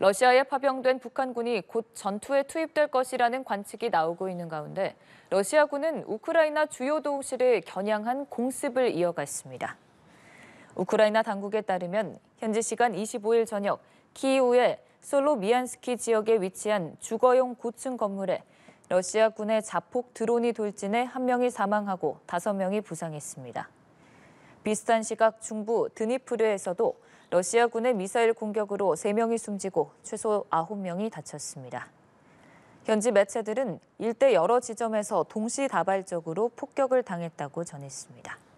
러시아에 파병된 북한군이 곧 전투에 투입될 것이라는 관측이 나오고 있는 가운데 러시아군은 우크라이나 주요 도시를 겨냥한 공습을 이어갔습니다. 우크라이나 당국에 따르면 현지 시간 25일 저녁 키이우의 솔로미안스키 지역에 위치한 주거용 고층 건물에 러시아군의 자폭 드론이 돌진해 한 명이 사망하고 다섯 명이 부상했습니다. 비슷한 시각 중부 드니프르에서도 러시아군의 미사일 공격으로 3명이 숨지고 최소 9명이 다쳤습니다. 현지 매체들은 일대 여러 지점에서 동시다발적으로 폭격을 당했다고 전했습니다.